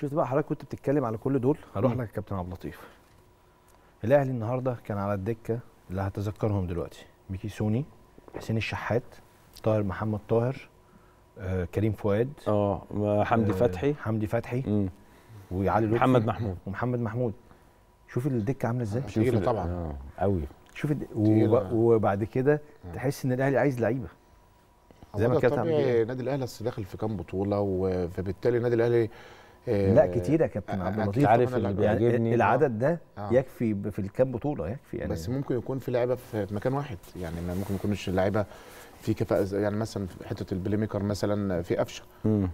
شفت بقى حضرتك كنت بتتكلم على كل دول هروح لك يا كابتن عبد اللطيف الاهلي النهارده كان على الدكه اللي هتذكرهم دلوقتي ميكي سوني حسين الشحات طاهر محمد طاهر آه كريم فؤاد اه حمدي آه فتحي حمدي فتحي مم. وعلي لطفي محمد محمود ومحمد محمود شوف الدكه عامله ازاي شوف طبعا قوي آه، شوف وبعد كده آه. تحس ان الاهلي عايز لعيبه زي ما الكابتن النادي الاهلي داخل في كام بطوله فبالتالي النادي الاهلي آه، لا كتير يا كابتن عبد اللطيف عارف اللي بيعجبني العدد ده آه. يكفي في الكام بطوله يكفي يعني بس ممكن يكون في لعيبه في مكان واحد يعني ممكن ما يكونش اللعيبه في كفاءه يعني مثلا في حته البليميكر ميكر مثلا في قفشه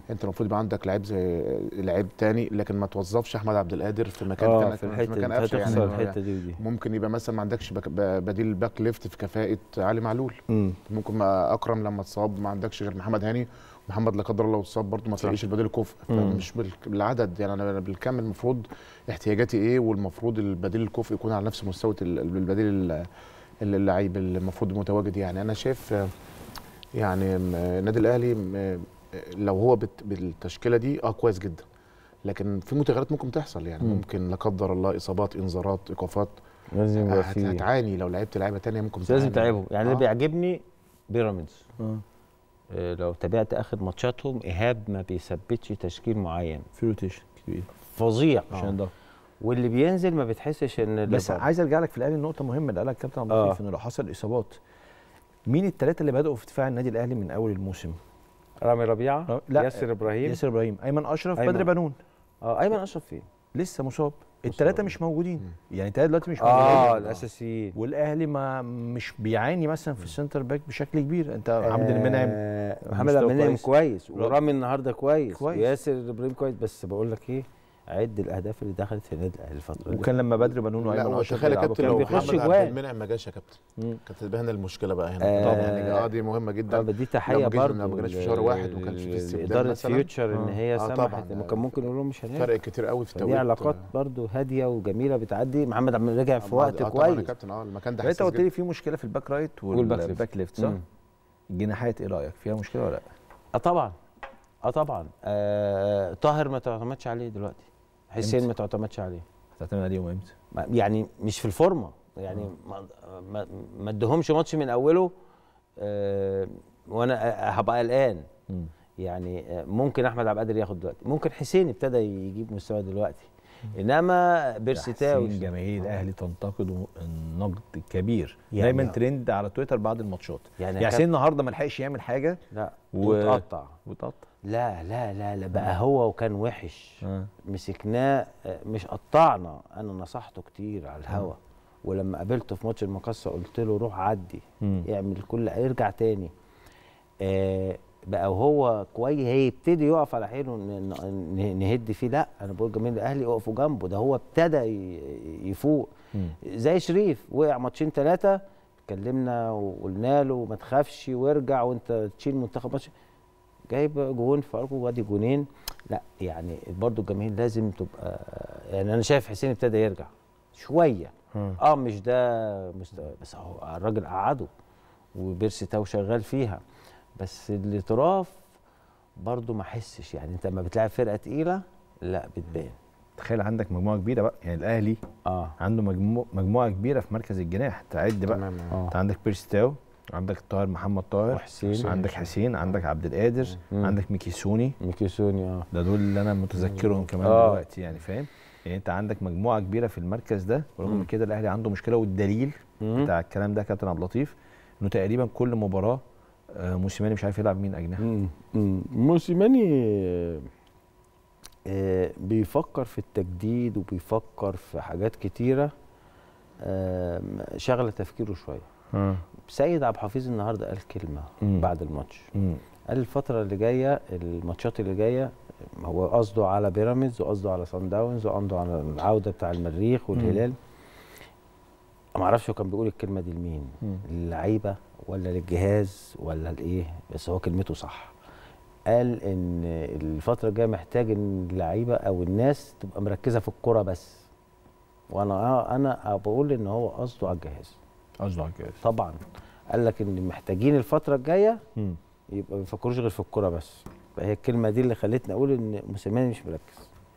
انت المفروض يبقى عندك لعيب زي لعيب تاني لكن ما توظفش احمد عبد القادر في مكان آه في, في مكان قفشه يعني الحته دي دي ممكن يبقى مثلا ما عندكش بديل باك ليفت في كفاءه علي معلول مم. ممكن اكرم لما اتصاب ما عندكش غير محمد هاني محمد لا قدر الله اتصاب برضه ما تلاقيش البديل الكفء مش بالعدد يعني انا بالكم المفروض احتياجاتي ايه والمفروض البديل الكفء يكون على نفس مستوى البديل اللعيب المفروض متواجد يعني انا شايف يعني النادي الاهلي لو هو بالتشكيله دي اه كويس جدا لكن في متغيرات ممكن تحصل يعني ممكن لا قدر الله اصابات انذارات ايقافات لازم هتعاني لو لعبت لعيبه ثانيه ممكن لازم تعبه يعني اللي آه. بيعجبني بيراميدز آه. آه، لو تابعت اخر ماتشاتهم ايهاب ما بيثبتش تشكيل معين في روتيشن كبير فظيع عشان ده واللي بينزل ما بتحسش ان بس عايز ارجع لك في الاهلي نقطه مهمه اللي قالها الكابتن عبد اللطيف آه. انه لو حصل اصابات مين الثلاثه اللي بداوا في دفاع النادي الاهلي من اول الموسم؟ رامي ربيعه لا ياسر ابراهيم ياسر ابراهيم ايمن اشرف أيمن. بدر بنون اه ايمن اشرف فين؟ لسه مصاب الثلاثه مش موجودين مم. يعني الثلاثه دلوقتي مش آه، موجودين اه الاساسيين والاهلي ما مش بيعاني مثلا في السنتر باك بشكل كبير انت آه عبد المنعم محمد عبد المنعم كويس ورامي النهارده كويس, كويس. ياسر ابراهيم كويس بس بقول لك ايه عد الاهداف اللي دخلت في النادي الاهلي الفتره دي وكان لما بدر بنون وايمن عاشور تخيل يا كابتن لو بيخش جوان المنع ما جاش يا كابتن كانت هنا المشكله بقى هنا آه طبعا يعني اه دي مهمه جدا طب دي تحيه برضه ما جناش في شهر واحد وما كانش في استبدال اداره فيوتشر ان هي آه سمحت كان يعني ممكن يقول لهم مش هنعمل فرق كتير قوي في التوقيت دي علاقات آه. برضه هاديه وجميله بتعدي محمد عبد رجع في آه، وقت آه كويس طبعا يا كابتن اه المكان ده انت قلت لي في مشكله في الباك رايت والباك ليفت صح؟ الجناحات ايه رايك فيها مشكله ولا لا؟ اه طبعا اه طبعا آه، طاهر ما تعتمدش عليه دلوقتي حسين ما تعتمدش عليه هتعتمد عليهم امتى؟ يعني مش في الفورمه يعني آه. ما ما ادهمش ماتش من اوله أه وانا هبقى قلقان يعني آه، ممكن احمد عبد القادر ياخد دلوقتي ممكن حسين ابتدى يجيب مستوى دلوقتي انما بيرسي حسين جماهير الاهلي آه. تنتقد النقد كبير يعني دايما ترند على تويتر بعد الماتشات يعني, يعني حسين النهارده ما لحقش يعمل حاجه لا وتقطع وتقطع لا لا لا لا بقى هو وكان وحش آه. مسكناه آه، مش قطعنا انا نصحته كتير على الهوا آه. ولما قابلته في ماتش المقصه قلت له روح عدي مم. يعمل كل يرجع تاني آه بقى وهو كويس هيبتدي يقف على حيله نهد فيه لا انا بقول جماهير الاهلي اقفوا جنبه ده هو ابتدى يفوق زي شريف وقع ماتشين ثلاثه اتكلمنا وقلنا له ما تخافش وارجع وانت تشيل منتخب مصر جايب جون في اركو وادي جونين لا يعني برضو الجماهير لازم تبقى يعني انا شايف حسين ابتدى يرجع شويه اه مش ده مستوى بس اهو الراجل قعده وبيرسي تاو شغال فيها بس الاطراف برضو ما حسش يعني انت لما بتلاعب فرقه تقيله لا بتبان تخيل عندك مجموعه كبيره بقى يعني الاهلي آه. عنده مجموعه مجموعه كبيره في مركز الجناح تعد بقى انت آه. عندك تاو عندك طاهر محمد طاهر وحسين عندك حسين عندك عبد القادر مم. عندك ميكيسوني ميكيسوني اه ده دول اللي انا متذكرهم مم. كمان آه. دلوقتي يعني فاهم يعني انت عندك مجموعه كبيره في المركز ده ورغم كده الاهلي عنده مشكله والدليل مم. بتاع الكلام ده كابتن عبد اللطيف انه تقريبا كل مباراه آه، موسيماني مش عارف يلعب مين اجنحه موسيماني آه، بيفكر في التجديد وبيفكر في حاجات كتيره شغله تفكيره شويه آه. سيد عبد الحفيظ النهارده قال كلمه مم. بعد الماتش قال الفتره اللي جايه الماتشات اللي جايه هو قصده على بيراميدز وقصده على سان داونز وقصده على العوده بتاع المريخ والهلال ما اعرفش هو كان بيقول الكلمه دي لمين للعيبه ولا للجهاز ولا لايه بس هو كلمته صح قال ان الفتره الجايه محتاج ان اللعيبه او الناس تبقى مركزه في الكوره بس وانا انا بقول ان هو قصده على الجهاز اشبع كاس طبعا قال لك ان محتاجين الفتره الجايه يبقى ما بيفكروش غير في الكوره بس هي الكلمه دي اللي خلتني اقول ان موسيماني مش مركز